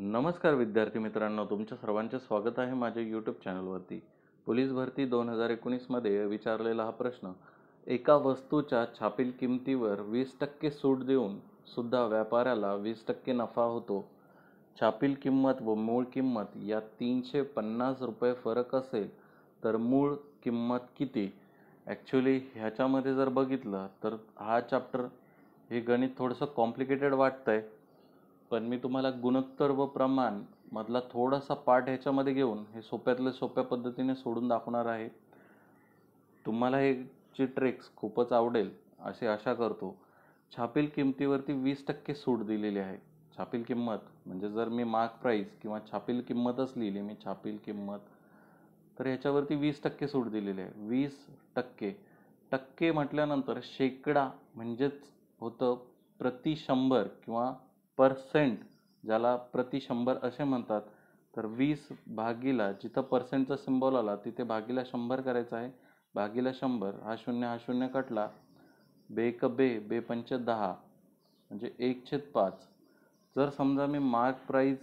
नमस्कार विद्यार्थी मित्रांनो तुमच्या सर्वांचे स्वागत आहे माझ्या यूट्यूब चॅनलवरती पोलीस भरती दोन हजार एकोणीसमध्ये विचारलेला हा प्रश्न एका वस्तूच्या छापील किमतीवर वीस टक्के सूट देऊन सुद्धा व्यापाऱ्याला वीस टक्के नफा होतो छापील किंमत व मूळ किंमत या तीनशे पन्नास रुपये फरक असेल तर मूळ किंमत किती ॲक्च्युली ह्याच्यामध्ये जर बघितलं तर हा चॅप्टर हे गणित थोडंसं कॉम्प्लिकेटेड वाटतं आहे पण मी तुम्हाला गुणोत्तर व प्रमाण मधला थोडासा पार्ट ह्याच्यामध्ये घेऊन हे सोप्यातल्या सोप्या पद्धतीने सोडून दाखवणार आहे तुम्हाला हे ची ट्रिक्स खूपच आवडेल अशी आशा करतो छापील किमतीवरती वीस टक्के सूट दिलेली आहे छापील किंमत म्हणजे जर मी मार्क प्राईस किंवा छापील किंमतच लिहिली मी छापील किंमत तर ह्याच्यावरती वीस टक्के सूट दिलेली आहे वीस टक्के टक्के म्हटल्यानंतर शेकडा म्हणजेच होतं प्रति शंभर किंवा पर्सेंट ज्याला प्रति शंभर असे म्हणतात तर वीस भागीला जिथं पर्सेंटचा सिम्बॉल आला तिथे भागीला शंभर करायचं आहे भागीला शंभर हा शून्य हा शून्य कटला क बे बे पंच दहा म्हणजे एक छेद पाच जर समजा मी मार्क प्राईज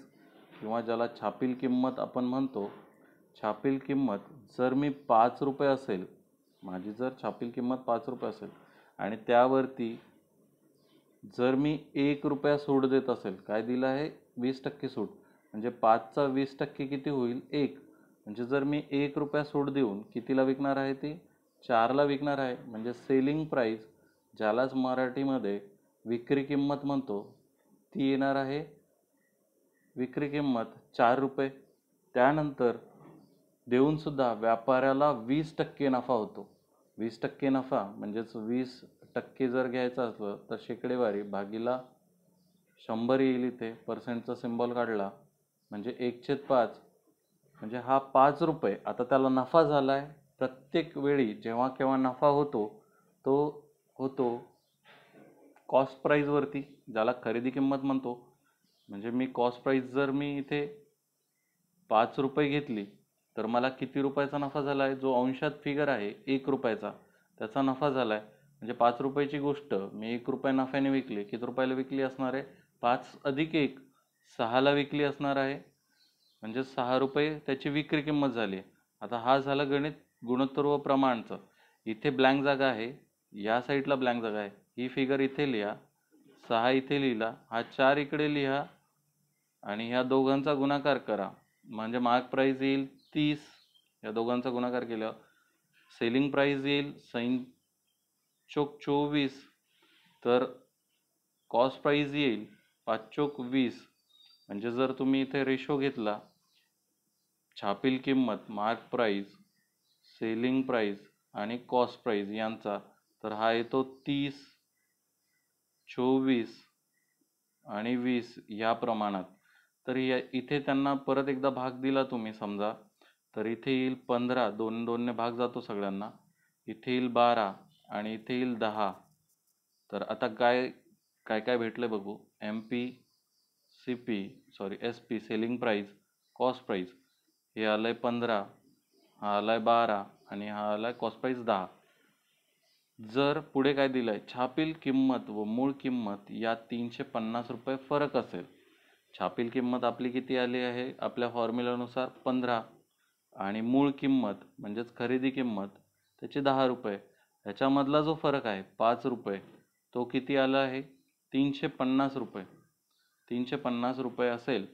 किंवा ज्याला छापील किंमत आपण म्हणतो छापील किंमत जर मी पाच रुपये असेल माझी जर छापील किंमत पाच रुपये असेल आणि त्यावरती जर मी एक रुपया सूट देत असेल काय दिलं आहे वीस टक्के सूट म्हणजे पाचचा वीस टक्के किती होईल एक म्हणजे जर मी एक रुपया सूट देऊन कितीला विकणार आहे ती चारला विकणार आहे म्हणजे सेलिंग प्राईज ज्यालाच मराठीमध्ये विक्री किंमत म्हणतो ती येणार आहे विक्री किंमत चार रुपये त्यानंतर देऊनसुद्धा व्यापाऱ्याला वीस टक्के नफा होतो वीस टक्के नफा म्हणजेच वीस टक्के जर घ्यायचं असलं तर शेकडेवारी भागीला शंभर येईल इथे पर्सेंटचा सिम्बॉल काढला म्हणजे एकशे पाच म्हणजे हा पाच रुपये आता त्याला नफा झाला आहे प्रत्येक वेळी जेव्हा केव्हा नफा होतो तो होतो कॉस्ट प्राईजवरती ज्याला खरेदी किंमत म्हणतो म्हणजे मी कॉस्ट प्राईज जर मी इथे पाच रुपये घेतली तर मला किती रुपयाचा नफा झाला आहे जो अंशात फिगर आहे एक रुपयाचा त्याचा नफा झाला आहे म्हणजे पाच रुपयाची गोष्ट मी एक रुपये नफ्याने विकली किती रुपयाला विकली असणार आहे पाच अधिक एक सहाला विकली असणार आहे म्हणजे सहा रुपये त्याची विक्री किंमत झाली आता हा झाला गणित गुणोत्तर व प्रमाणचं इथे ब्लँक जागा आहे या साईडला ब्लँक जागा आहे ही फिगर इथे लिहा सहा इथे लिहिला हा चार इकडे लिहा आणि ह्या दोघांचा गुणाकार करा म्हणजे मार्क प्राईज येईल तीस या दोघांचा गुणाकार केला सेलिंग प्राईज येईल सैन चोक चोवीस तर कॉस्ट प्राईज येईल पाच चोक वीस म्हणजे जर तुम्ही इथे रेशो घेतला छापील किंमत मार्क प्राईज सेलिंग प्राईज आणि कॉस्ट प्राईज यांचा तर हा येतो तीस चोवीस आणि वीस या प्रमाणात तर या इथे त्यांना परत एकदा भाग दिला तुम्ही समजा तर इथे येईल पंधरा दोन दोनने भाग जातो सगळ्यांना इथे येईल बारा आणि इथे येईल दहा तर आता काय काय काय भेटलं बघू M P C P sorry S P selling price cost price हे आलं आहे पंधरा हा आला आहे बारा आणि हा आला आहे कॉस्ट प्राईज दहा जर पुढे काय दिलं आहे छापील किंमत व मूळ किंमत या तीनशे पन्नास रुपये फरक असेल छापील किंमत आपली किती आली आहे आपल्या फॉर्म्युलानुसार पंधरा आणि मूळ किंमत म्हणजेच खरेदी किंमत त्याची दहा रुपये ह्याच्यामधला जो फरक आहे पाच रुपये तो किती आला आहे तीनशे पन्नास रुपये तीनशे पन्नास रुपये असेल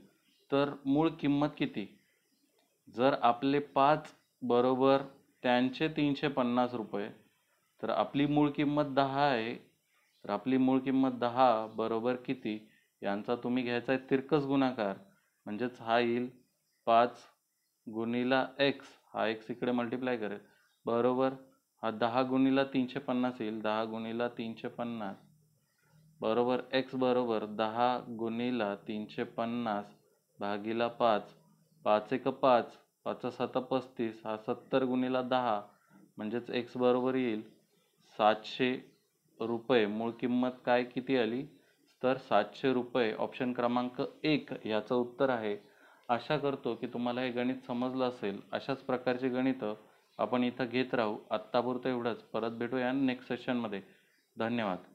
तर मूळ किंमत किती जर आपले पाच बरोबर त्यांचे तीनशे पन्नास रुपये तर आपली मूळ किंमत दहा आहे तर आपली मूळ किंमत दहा बरोबर किती यांचा तुम्ही घ्यायचा आहे तिरकस गुणाकार म्हणजेच हा येईल पाच गुनिला एक्स हा एक्स इकडे मल्टिप्लाय करेल बरोबर हा दहा गुणीला तीनशे पन्नास येईल दहा गुणीला तीनशे पन्नास बरोबर एक्स बरोबर दहा गुणीला तीनशे पन्नास भागीला पाच पाच एक पाच पाच सात पस्तीस हा सत्तर गुणीला दहा म्हणजेच एक्स बरोबर येईल सातशे रुपये मूळ किंमत काय किती आली तर सातशे रुपये ऑप्शन क्रमांक एक याचं उत्तर आहे आशा करतो की तुम्हाला हे गणित समजलं असेल अशाच प्रकारचे गणितं आपण इथं घेत राहू आत्तापुरतं एवढंच परत भेटूया नेक्स्ट सेशनमध्ये धन्यवाद